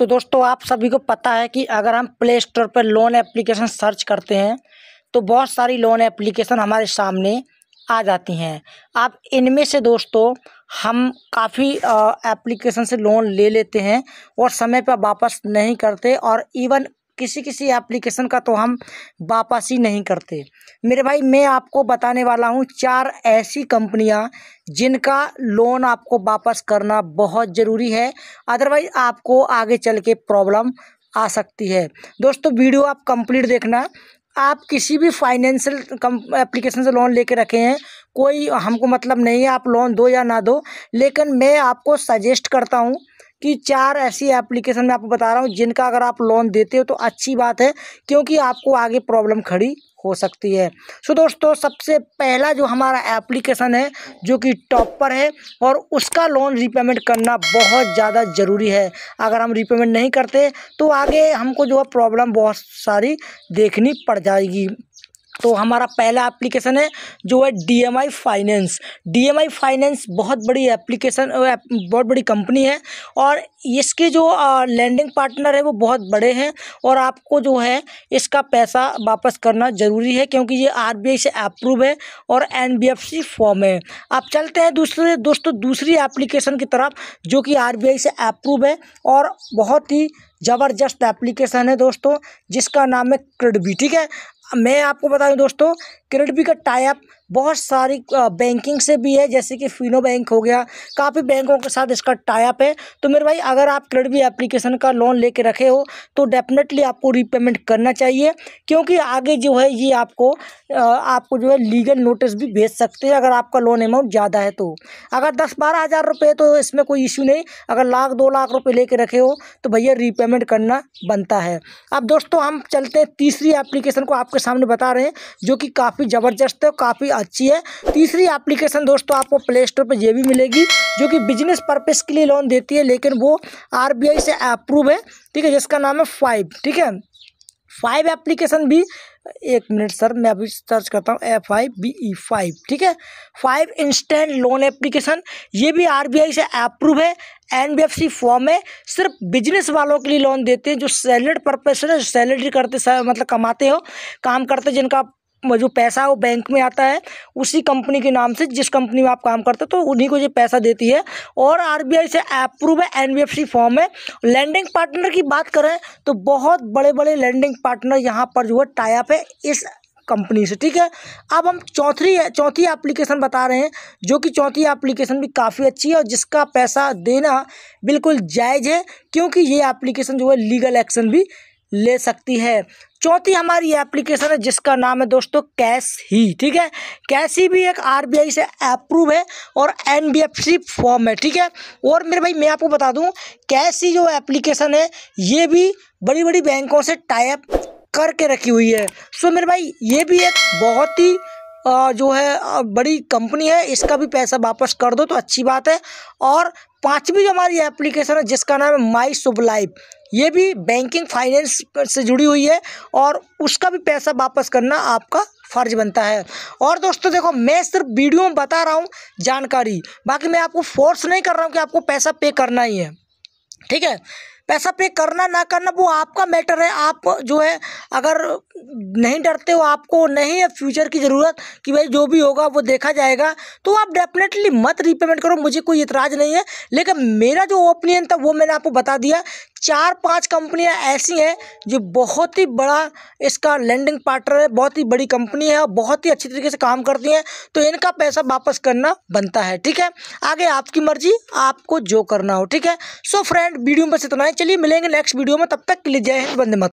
तो दोस्तों आप सभी को पता है कि अगर हम प्ले स्टोर पर लोन एप्लीकेशन सर्च करते हैं तो बहुत सारी लोन एप्लीकेशन हमारे सामने आ जाती हैं आप इनमें से दोस्तों हम काफ़ी एप्लीकेशन से लोन ले लेते हैं और समय पर वापस नहीं करते और इवन किसी किसी एप्लीकेशन का तो हम वापसी नहीं करते मेरे भाई मैं आपको बताने वाला हूँ चार ऐसी कंपनियाँ जिनका लोन आपको वापस करना बहुत ज़रूरी है अदरवाइज़ आपको आगे चल के प्रॉब्लम आ सकती है दोस्तों वीडियो आप कंप्लीट देखना आप किसी भी फाइनेंशियल कम एप्लीकेशन से लोन लेके रखे हैं कोई हमको मतलब नहीं है आप लोन दो या ना दो लेकिन मैं आपको सजेस्ट करता हूँ कि चार ऐसी एप्लीकेशन मैं आपको बता रहा हूँ जिनका अगर आप लोन देते हो तो अच्छी बात है क्योंकि आपको आगे प्रॉब्लम खड़ी हो सकती है सो दोस्तों सबसे पहला जो हमारा एप्लीकेशन है जो कि टॉप पर है और उसका लोन रिपेमेंट करना बहुत ज़्यादा ज़रूरी है अगर हम रिपेमेंट नहीं करते तो आगे हमको जो है प्रॉब्लम बहुत सारी देखनी पड़ जाएगी तो हमारा पहला एप्लीकेशन है जो है D M I finance D M I finance बहुत बड़ी एप्लीकेशन बहुत बड़ी कंपनी है और इसके जो लैंडिंग पार्टनर है वो बहुत बड़े हैं और आपको जो है इसका पैसा वापस करना ज़रूरी है क्योंकि ये आर बी आई से अप्रूव है और N B F C firm है आप चलते हैं दूसरे दोस्तों दूसरी एप्लीकेशन की तरफ जो कि आर बी आई से अप्रूव है और बहुत ही ज़बरदस्त एप्लीकेशन है दोस्तों जिसका नाम है क्रेडबी ठीक है मैं आपको बता दूँ दोस्तों क्रेडिट का टाइप बहुत सारी बैंकिंग से भी है जैसे कि फिनो बैंक हो गया काफ़ी बैंकों के साथ इसका टाइप है तो मेरे भाई अगर आप क्रेडिट एप्लीकेशन का लोन लेके रखे हो तो डेफिनेटली आपको रीपेमेंट करना चाहिए क्योंकि आगे जो है ये आपको आपको जो है लीगल नोटिस भी भेज सकते हैं अगर आपका लोन अमाउंट ज़्यादा है तो अगर दस बारह हज़ार रुपये तो इसमें कोई इश्यू नहीं अगर लाख दो लाख रुपये लेके रखे हो तो भैया रीपेमेंट करना बनता है अब दोस्तों हम चलते हैं तीसरी एप्लीकेशन को आपके सामने बता रहे हैं जो कि काफ़ी काफ़ी ज़बरदस्त है काफ़ी अच्छी है तीसरी एप्लीकेशन दोस्तों आपको प्ले स्टोर पर यह भी मिलेगी जो कि बिजनेस पर्पज़ के लिए लोन देती है लेकिन वो आर से अप्रूव है ठीक है जिसका नाम है फाइव ठीक है फाइव एप्लीकेशन भी एक मिनट सर मैं अभी सर्च करता हूँ F I B E five ठीक है फाइव इंस्टेंट लोन एप्लीकेशन ये भी आरबीआई से अप्रूव है एनबीएफसी फॉर्म है सिर्फ बिजनेस वालों के लिए लोन देते हैं जो सैलड पर्पज से सैलरी करते मतलब कमाते हो काम करते जिनका में जो पैसा है वो बैंक में आता है उसी कंपनी के नाम से जिस कंपनी में आप काम करते हो तो उन्हीं को ये पैसा देती है और आरबीआई से अप्रूव है एनबीएफसी फॉर्म है लैंडिंग पार्टनर की बात करें तो बहुत बड़े बड़े लैंडिंग पार्टनर यहाँ पर जो है टाइप है इस कंपनी से ठीक है अब हम चौथी चौथी एप्लीकेशन बता रहे हैं जो कि चौथी एप्लीकेशन भी काफ़ी अच्छी है और जिसका पैसा देना बिल्कुल जायज़ है क्योंकि ये एप्लीकेशन जो है लीगल एक्शन भी ले सकती है चौथी हमारी एप्लीकेशन है जिसका नाम है दोस्तों कैश ही ठीक है कैश ही भी एक आरबीआई से अप्रूव है और एनबीएफसी फॉर्म है ठीक है और मेरे भाई मैं आपको बता दूं कैश ही जो एप्लीकेशन है ये भी बड़ी बड़ी बैंकों से टाइप करके रखी हुई है सो मेरे भाई ये भी एक बहुत ही जो है बड़ी कंपनी है इसका भी पैसा वापस कर दो तो अच्छी बात है और पाँचवीं जो हमारी एप्लीकेशन है जिसका नाम है माई शुभ लाइफ ये भी बैंकिंग फाइनेंस से जुड़ी हुई है और उसका भी पैसा वापस करना आपका फ़र्ज बनता है और दोस्तों देखो मैं सिर्फ वीडियो में बता रहा हूँ जानकारी बाकी मैं आपको फोर्स नहीं कर रहा हूँ कि आपको पैसा पे करना ही है ठीक है पैसा पे करना ना करना वो आपका मैटर है आप जो है अगर नहीं डरते हो आपको नहीं है फ्यूचर की ज़रूरत कि भाई जो भी होगा वो देखा जाएगा तो आप डेफिनेटली मत रीपेमेंट करो मुझे कोई इतराज़ नहीं है लेकिन मेरा जो ओपिनियन था वो मैंने आपको बता दिया चार पांच कंपनियां ऐसी हैं जो बहुत ही बड़ा इसका लैंडिंग पार्टनर है बहुत ही बड़ी कंपनी है और बहुत ही अच्छी तरीके से काम करती हैं तो इनका पैसा वापस करना बनता है ठीक है आगे आपकी मर्जी आपको जो करना हो ठीक है सो फ्रेंड वीडियो में बस इतना ही चलिए मिलेंगे नेक्स्ट वीडियो में तब तक के लिए जय हिंद वंदे मत